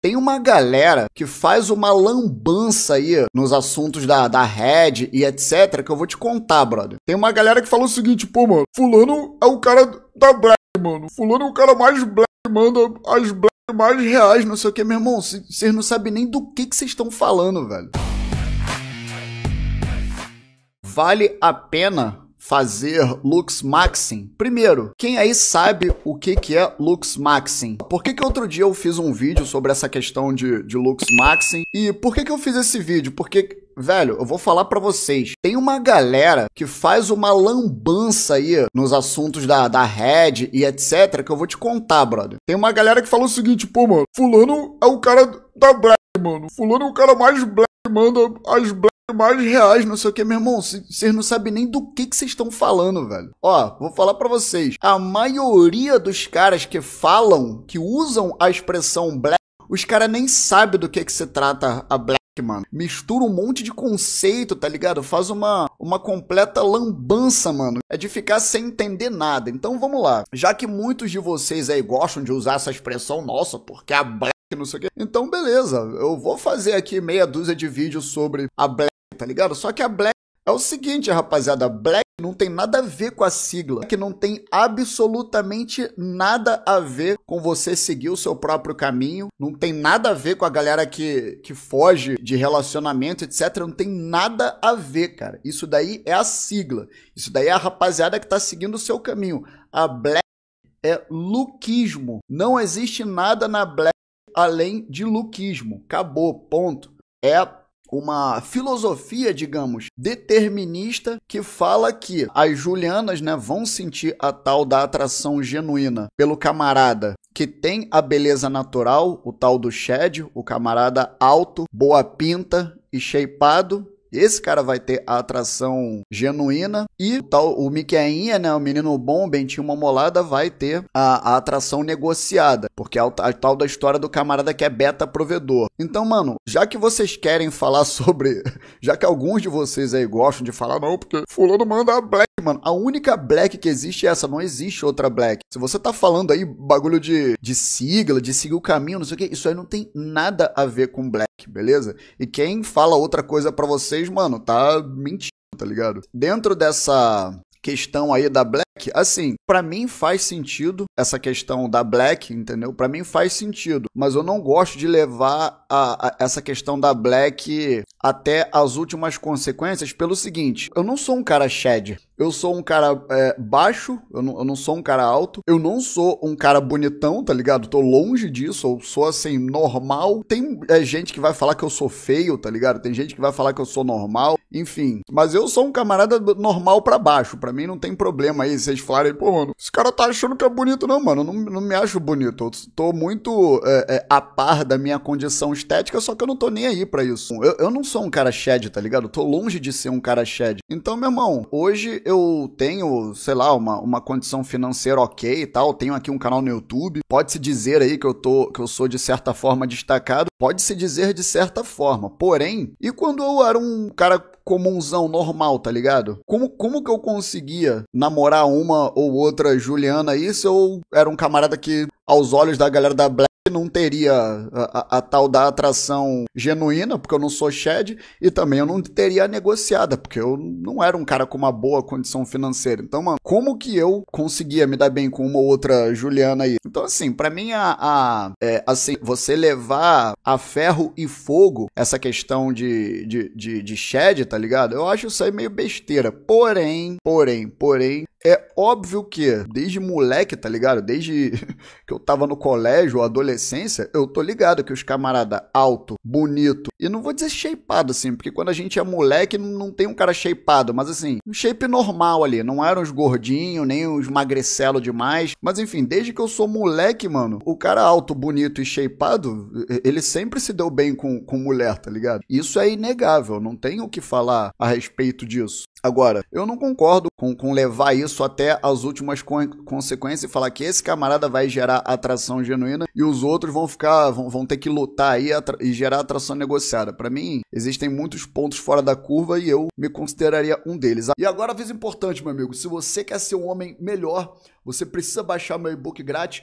Tem uma galera que faz uma lambança aí nos assuntos da, da Red e etc, que eu vou te contar, brother. Tem uma galera que fala o seguinte, pô, mano, fulano é o cara da Black, mano. Fulano é o cara mais Black, manda as Black mais reais, não sei o que, meu irmão. Vocês não sabem nem do que vocês estão falando, velho. Vale a pena fazer Lux Maxim? Primeiro, quem aí sabe o que, que é Lux Maxim? Por que, que outro dia eu fiz um vídeo sobre essa questão de, de Lux Maxim? E por que, que eu fiz esse vídeo? Porque Velho, eu vou falar para vocês. Tem uma galera que faz uma lambança aí nos assuntos da, da Red e etc. que eu vou te contar, brother. Tem uma galera que fala o seguinte, pô, mano, fulano é o cara da Black, mano. Fulano é o cara mais Black, manda as Black mais reais, não sei o que, meu irmão. Vocês não sabem nem do que vocês estão falando, velho. Ó, vou falar para vocês. A maioria dos caras que falam, que usam a expressão black, os caras nem sabem do que, que se trata a black. Mano, mistura um monte de conceito, tá ligado? Faz uma, uma completa lambança, mano. É de ficar sem entender nada. Então vamos lá. Já que muitos de vocês aí gostam de usar essa expressão, nossa, porque a black não sei o que Então, beleza, eu vou fazer aqui meia dúzia de vídeos sobre a Black tá ligado? Só que a Black é o seguinte, rapaziada, Black não tem nada a ver com a sigla, que não tem absolutamente nada a ver com você seguir o seu próprio caminho, não tem nada a ver com a galera que, que foge de relacionamento, etc. Não tem nada a ver, cara. Isso daí é a sigla. Isso daí é a rapaziada que tá seguindo o seu caminho. A Black é luquismo. Não existe nada na Black além de luquismo. Acabou, ponto. É uma filosofia, digamos, determinista que fala que as Julianas, né, vão sentir a tal da atração genuína pelo camarada que tem a beleza natural, o tal do Shed, o camarada alto, boa pinta e shapeado, esse cara vai ter a atração genuína e tal o Miqueinha, né, o menino bom, Bentinho molada vai ter a, a atração negociada, porque é a, a, tal da história do camarada que é beta provedor. Então, mano, já que vocês querem falar sobre, já que alguns de vocês aí gostam de falar não, porque fulano manda a black mano, a única black que existe é essa, não existe outra black. Se você tá falando aí bagulho de, de sigla, de seguir o caminho, não sei o que, isso aí não tem nada a ver com black, beleza? E quem fala outra coisa para vocês, mano, tá mentindo, tá ligado? Dentro dessa questão aí da black, assim, para mim faz sentido essa questão da black, entendeu? Para mim faz sentido, mas eu não gosto de levar a, a, essa questão da black até as últimas consequências pelo seguinte: eu não sou um cara shed, eu sou um cara é, baixo, eu não, eu não, sou um cara alto, eu não sou um cara bonitão, tá ligado? Tô longe disso, eu sou assim, normal. Tem é, gente que vai falar que eu sou feio, tá ligado? Tem gente que vai falar que eu sou normal, enfim. Mas eu sou um camarada normal para baixo, para mim não tem problema aí vocês falarem, pô, mano, esse cara tá achando que é bonito, não, mano, eu não, não me acho bonito, eu tô muito é, é a par da minha condição estética, só que eu não tô nem aí para isso. Eu, eu não sou um cara shed, tá ligado? tô longe de ser um cara shed. Então, meu irmão, hoje eu tenho, sei lá, uma, uma condição financeira ok e tal, tenho aqui um canal no YouTube. Pode-se dizer aí que eu tô que eu sou de certa forma destacado, pode-se dizer de certa forma. Porém, e quando eu era um cara comunzão, normal, tá ligado? Como, como que eu conseguia namorar uma ou outra Juliana aí se eu era um camarada que, aos olhos da galera da Black não teria a, a, a, tal da atração genuína, porque eu não sou Shed, e também eu não teria a negociada, porque eu não era um cara com uma boa condição financeira. Então, mano, como que eu conseguia me dar bem com uma ou outra Juliana aí? Então, assim, para mim, a, a é, assim, você levar a ferro e fogo essa questão de, de, de, de Shed, tá ligado? Eu acho isso aí meio besteira. Porém, porém, porém, é óbvio que desde moleque, tá ligado? Desde que eu tava no colégio, adolescente, adolescência, eu tô ligado que os camarada alto, bonito, e não vou dizer shapeado assim, porque quando a gente é moleque não tem um cara shapeado, mas assim, um shape normal ali, não eram os gordinhos, nem os magricelo demais, mas enfim, desde que eu sou moleque, mano, o cara alto, bonito e shapeado, ele sempre se deu bem com, com mulher, tá ligado? Isso é inegável, não tem o que falar a respeito disso. Agora, eu não concordo com, com levar isso até as últimas consequências e falar que esse camarada vai gerar atração genuína e os outros vão ficar, vão, vão ter que lutar e, e gerar atração negociada. Para mim, existem muitos pontos fora da curva e eu me consideraria um deles. E agora, aviso importante, meu amigo: se você quer ser um homem melhor, você precisa baixar meu e-book grátis